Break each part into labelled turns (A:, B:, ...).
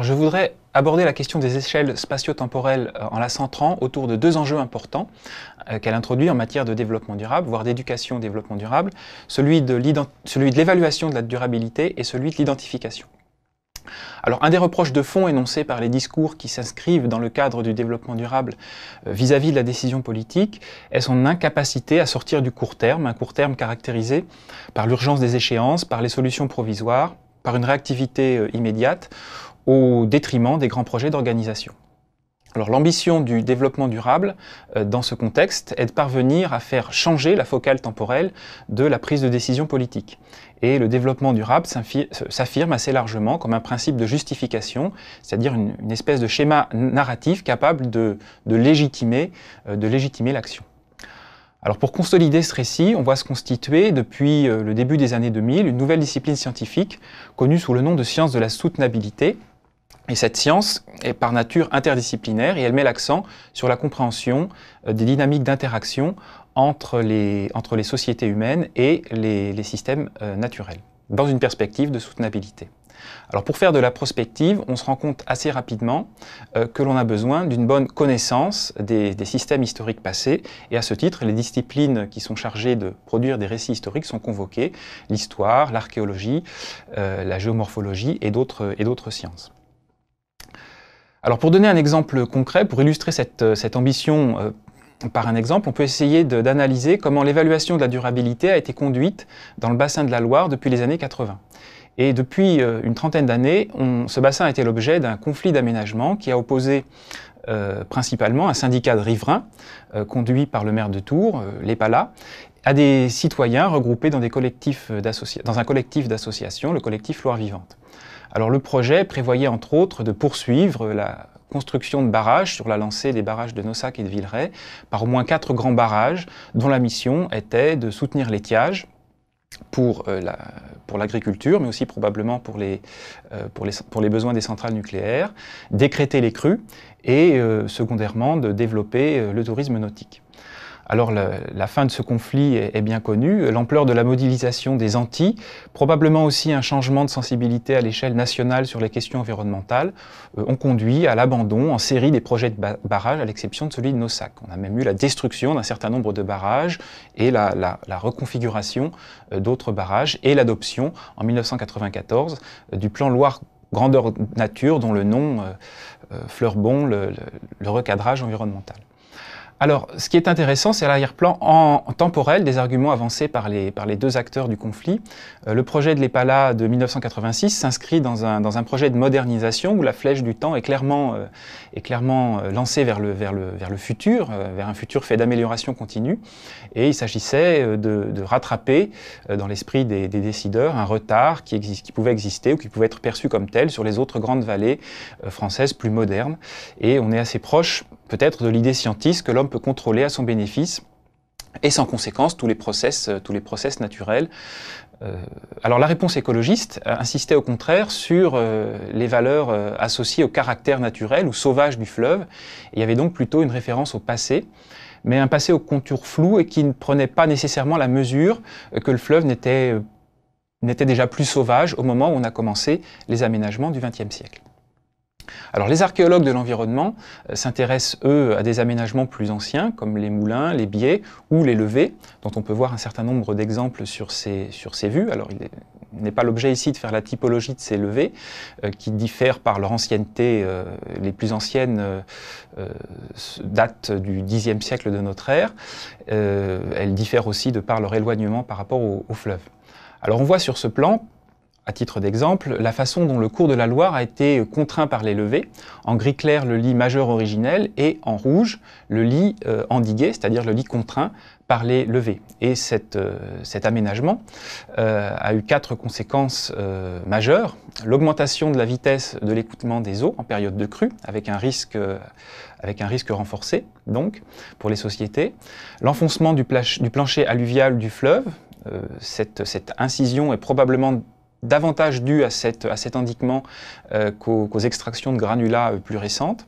A: je voudrais aborder la question des échelles spatio-temporelles euh, en la centrant autour de deux enjeux importants euh, qu'elle introduit en matière de développement durable, voire d'éducation au développement durable, celui de l'évaluation de la durabilité et celui de l'identification. Alors, un des reproches de fond énoncés par les discours qui s'inscrivent dans le cadre du développement durable euh, vis-à-vis de la décision politique est son incapacité à sortir du court terme, un court terme caractérisé par l'urgence des échéances, par les solutions provisoires, par une réactivité immédiate, au détriment des grands projets d'organisation. Alors l'ambition du développement durable euh, dans ce contexte est de parvenir à faire changer la focale temporelle de la prise de décision politique. Et le développement durable s'affirme assez largement comme un principe de justification, c'est-à-dire une, espèce de schéma narratif capable de, euh, de légitimer l'action. Alors pour consolider ce récit, on voit se constituer depuis euh, le début des années 2000 une nouvelle discipline scientifique connue sous le nom de science de la soutenabilité, et cette science est par nature interdisciplinaire et elle met l'accent sur la compréhension euh, des dynamiques d'interaction entre les, sociétés humaines et les, systèmes euh, naturels, dans une perspective de soutenabilité. Alors pour faire de la prospective, on se rend compte assez rapidement euh, que l'on a besoin d'une bonne connaissance des, systèmes historiques passés et à ce titre, les disciplines qui sont chargées de produire des récits historiques sont convoquées, l'histoire, l'archéologie, la géomorphologie et d'autres sciences. Alors pour donner un exemple concret, pour illustrer cette, euh, ambition euh, par un exemple, on peut essayer d'analyser comment l'évaluation de la durabilité a été conduite dans le bassin de la Loire depuis les années 80. Et depuis euh, une trentaine d'années, ce bassin a été l'objet d'un conflit d'aménagement qui a opposé principalement un syndicat de riverains conduit par le maire de Tours, les à des citoyens regroupés dans, des collectifs dans un collectif d'associations, le collectif Loire Vivante. Alors le projet prévoyait entre autres de poursuivre la construction de barrages sur la lancée des barrages de Nosac et de Villeray par au moins quatre grands barrages dont la mission était de soutenir l'étiage pour euh, l'agriculture, mais aussi probablement euh, pour les, besoins des centrales nucléaires, décréter les crues et euh, secondairement de développer le tourisme nautique. Alors la, fin de ce conflit est, bien connue, l'ampleur de la modélisation des Antilles, probablement aussi un changement de sensibilité à l'échelle nationale sur les questions environnementales, euh, ont conduit à l'abandon en série des projets de barrages, à l'exception de celui de Nossac. On a même eu la destruction d'un certain nombre de barrages et la, reconfiguration euh, d'autres barrages et l'adoption en 1994 euh, du plan Loire grandeur nature dont le nom Fleurbon, le recadrage environnemental. Alors, ce qui est intéressant, c'est l'arrière-plan en, temporel des arguments avancés par les, par les deux acteurs du conflit. Euh, le projet de l'EPALA de 1986 s'inscrit dans un, dans un, projet de modernisation où la flèche du temps est clairement, euh, est clairement euh, lancée vers le, vers le, vers le futur, vers un futur fait d'amélioration continue. Et il s'agissait de, rattraper, dans l'esprit des, décideurs, un retard qui, existe, qui pouvait exister ou qui pouvait être perçu comme tel sur les autres grandes vallées françaises plus modernes. Et on est assez proche, peut-être, de l'idée scientiste que l'homme peut contrôler à son bénéfice et sans conséquence tous les process, euh, tous les process naturels. Euh, alors la réponse écologiste insistait au contraire sur euh, les valeurs associées au caractère naturel ou sauvage du fleuve. Il y avait donc plutôt une référence au passé, mais un passé aux contours flous et qui ne prenait pas nécessairement la mesure que le fleuve n'était déjà plus sauvage au moment où on a commencé les aménagements du XXe siècle. Alors les archéologues de l'environnement euh, s'intéressent, eux, à des aménagements plus anciens, comme les moulins, les biais ou les levées, dont on peut voir un certain nombre d'exemples sur ces, sur ces vues. Alors il n'est pas l'objet ici de faire la typologie de ces levées, euh, qui diffèrent par leur ancienneté. Euh, les plus anciennes datent du Xe siècle de notre ère. elles diffèrent aussi de par leur éloignement par rapport au, au fleuve. Alors on voit sur ce plan à titre d'exemple, la façon dont le cours de la Loire a été contraint par les levées, en gris clair le lit majeur originel et en rouge le lit euh, endigué, c'est-à-dire le lit contraint par les levées. Et cette, euh, cet aménagement euh, a eu quatre conséquences majeures. L'augmentation de la vitesse de l'écoutement des eaux en période de crue, avec un risque, avec un risque renforcé donc pour les sociétés. L'enfoncement du, du, plancher alluvial du fleuve, cette, cette incision est probablement davantage dû à, cet indiquement euh, qu'aux extractions de granulats euh, plus récentes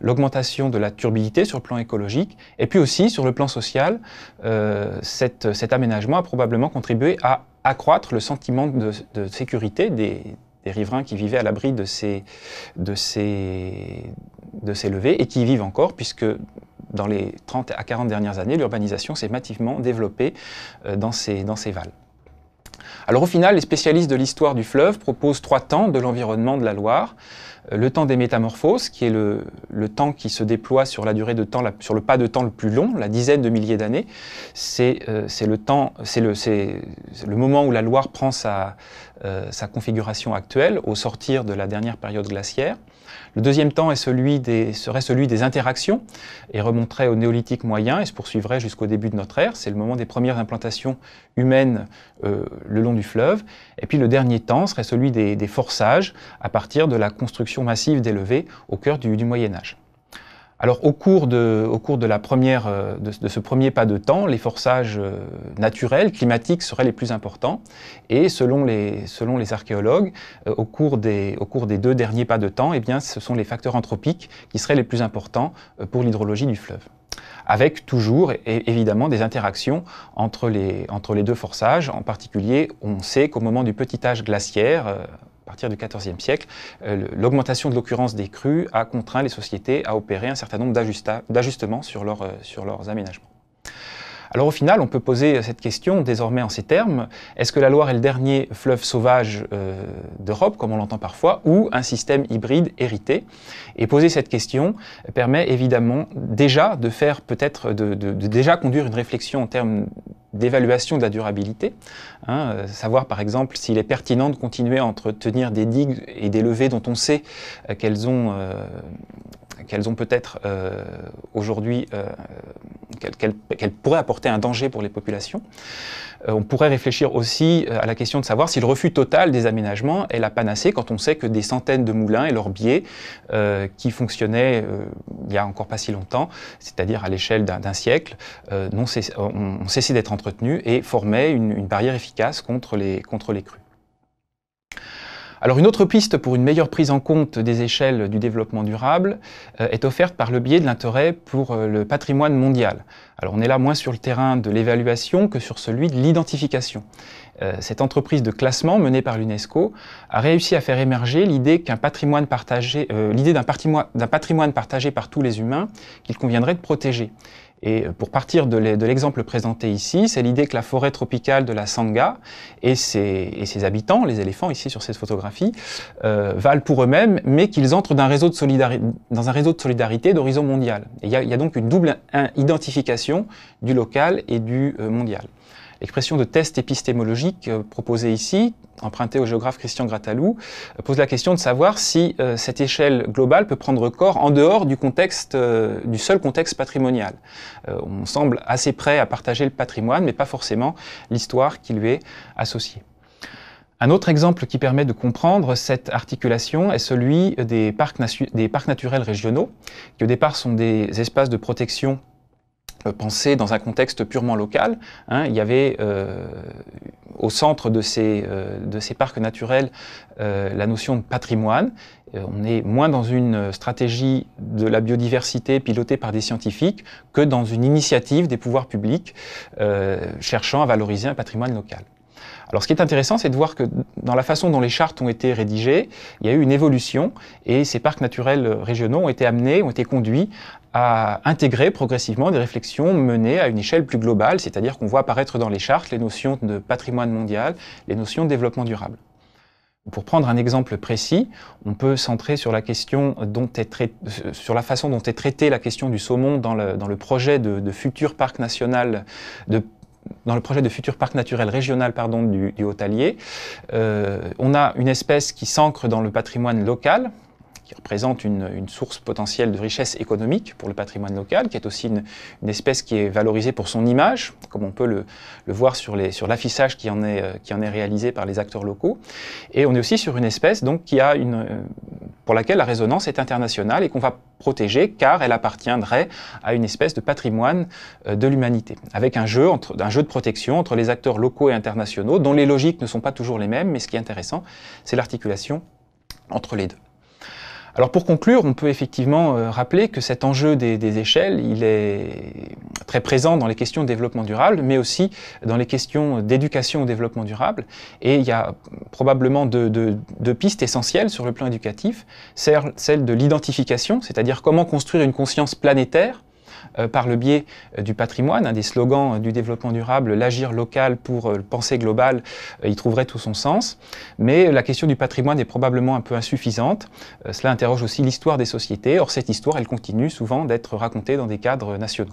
A: l'augmentation de la turbidité sur le plan écologique, et puis aussi sur le plan social, euh, cet aménagement a probablement contribué à accroître le sentiment de, sécurité des, riverains qui vivaient à l'abri de ces, de, levées et qui y vivent encore, puisque dans les 30 à 40 dernières années, l'urbanisation s'est massivement développée dans, ces, dans ces valles. Alors au final, les spécialistes de l'histoire du fleuve proposent trois temps de l'environnement de la Loire le temps des métamorphoses, qui est le, temps qui se déploie sur la durée de temps, sur le pas de temps le plus long, la dizaine de milliers d'années, c'est euh, le temps, c'est le, le, moment où la Loire prend sa, euh, sa, configuration actuelle au sortir de la dernière période glaciaire. Le deuxième temps est celui des, serait celui des interactions et remonterait au néolithique moyen et se poursuivrait jusqu'au début de notre ère. C'est le moment des premières implantations humaines euh, le long du fleuve. Et puis le dernier temps serait celui des forçages à partir de la construction massive d'élevés au cœur du, Moyen Âge. Alors au cours, de, au cours de, la première, euh, de, ce premier pas de temps, les forçages euh, naturels, climatiques seraient les plus importants. Et selon les, selon les archéologues, euh, au cours, des, au, cours des, deux derniers pas de temps, eh bien, ce sont les facteurs anthropiques qui seraient les plus importants pour l'hydrologie du fleuve. Avec toujours évidemment des interactions entre les, entre les, deux forçages. En particulier, on sait qu'au moment du petit âge glaciaire, partir du XIVe siècle, euh, l'augmentation de l'occurrence des crues a contraint les sociétés à opérer un certain nombre d'ajustements euh, sur, leurs aménagements. Alors au final, on peut poser euh, cette question désormais en ces termes. Est-ce que la Loire est le dernier fleuve sauvage d'Europe, comme on l'entend parfois, ou un système hybride hérité Et poser cette question permet évidemment déjà de faire peut-être, de, déjà conduire une réflexion en termes d'évaluation de la durabilité, hein, euh, savoir par exemple s'il est pertinent de continuer à entretenir des digues et des levées dont on sait euh, qu'elles ont euh, qu'elles ont peut-être euh, aujourd'hui, euh, qu'elles pourraient apporter un danger pour les populations. Euh, on pourrait réfléchir aussi à la question de savoir si le refus total des aménagements est la panacée quand on sait que des centaines de moulins et leurs biais qui fonctionnaient il y a encore pas si longtemps, c'est-à-dire à, l'échelle d'un siècle, ont, cessé d'être entretenus et formaient une, barrière efficace contre les, contre les crues. Alors une autre piste pour une meilleure prise en compte des échelles du développement durable euh, est offerte par le biais de l'intérêt pour euh, le patrimoine mondial. Alors on est là moins sur le terrain de l'évaluation que sur celui de l'identification. Euh, cette entreprise de classement menée par l'UNESCO a réussi à faire émerger l'idée qu'un patrimoine l'idée d'un patrimoine partagé par tous les humains qu'il conviendrait de protéger. Et euh, pour partir de l'exemple présenté ici, c'est l'idée que la forêt tropicale de la Sangha et ses, habitants, les éléphants ici sur cette photographie, euh, valent pour eux-mêmes, mais qu'ils entrent dans un réseau de, dans un réseau de solidarité d'horizon mondial. Il y, a donc une double identification du local et du euh, mondial. L'expression de test épistémologique euh, proposée ici, empruntée au géographe Christian Grattalou, euh, pose la question de savoir si euh, cette échelle globale peut prendre corps en dehors du contexte, du seul contexte patrimonial. on semble assez prêt à partager le patrimoine, mais pas forcément l'histoire qui lui est associée. Un autre exemple qui permet de comprendre cette articulation est celui des parcs, des parcs, naturels régionaux, qui au départ sont des espaces de protection euh, penser dans un contexte purement local. Hein. il y avait euh, au centre de ces, euh, de ces parcs naturels la notion de patrimoine. on est moins dans une stratégie de la biodiversité pilotée par des scientifiques que dans une initiative des pouvoirs publics cherchant à valoriser un patrimoine local. Alors ce qui est intéressant, c'est de voir que dans la façon dont les chartes ont été rédigées, il y a eu une évolution et ces parcs naturels régionaux ont été amenés, ont été conduits à intégrer progressivement des réflexions menées à une échelle plus globale, c'est-à-dire qu'on voit apparaître dans les chartes les notions de patrimoine mondial, les notions de développement durable. Pour prendre un exemple précis, on peut centrer sur la, question sur la façon dont est traitée la question du saumon dans le, projet de, de futur parc national de dans le projet de futur parc naturel régional pardon, du, Haut-Allier, euh, on a une espèce qui s'ancre dans le patrimoine local, qui représente une, source potentielle de richesse économique pour le patrimoine local, qui est aussi une, espèce qui est valorisée pour son image, comme on peut le, voir sur l'affichage sur qui, en est, euh, qui en est réalisé par les acteurs locaux. Et on est aussi sur une espèce donc, qui a une, euh, pour laquelle la résonance est internationale et qu'on va protéger car elle appartiendrait à une espèce de patrimoine euh, de l'humanité, avec un jeu, entre, un jeu de protection entre les acteurs locaux et internationaux, dont les logiques ne sont pas toujours les mêmes, mais ce qui est intéressant, c'est l'articulation entre les deux. Alors pour conclure, on peut effectivement euh, rappeler que cet enjeu des, échelles, il est très présent dans les questions de développement durable, mais aussi dans les questions d'éducation au développement durable. Et il y a probablement deux, deux pistes essentielles sur le plan éducatif, celle de l'identification, c'est-à-dire comment construire une conscience planétaire euh, par le biais euh, du patrimoine, hein, des slogans euh, du développement durable, l'agir local pour penser global, il trouverait tout son sens. Mais la question du patrimoine est probablement un peu insuffisante. cela interroge aussi l'histoire des sociétés. Or, cette histoire, elle continue souvent d'être racontée dans des cadres nationaux.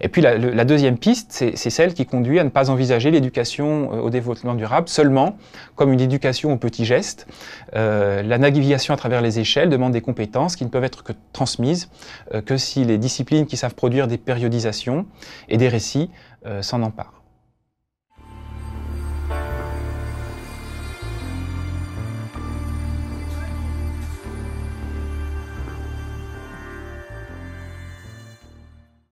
A: Et puis la, deuxième piste, c'est celle qui conduit à ne pas envisager l'éducation euh, au développement durable seulement comme une éducation aux petits gestes. Euh, la navigation à travers les échelles demande des compétences qui ne peuvent être que transmises euh, que si les disciplines qui savent produire des périodisations et des récits s'en emparent.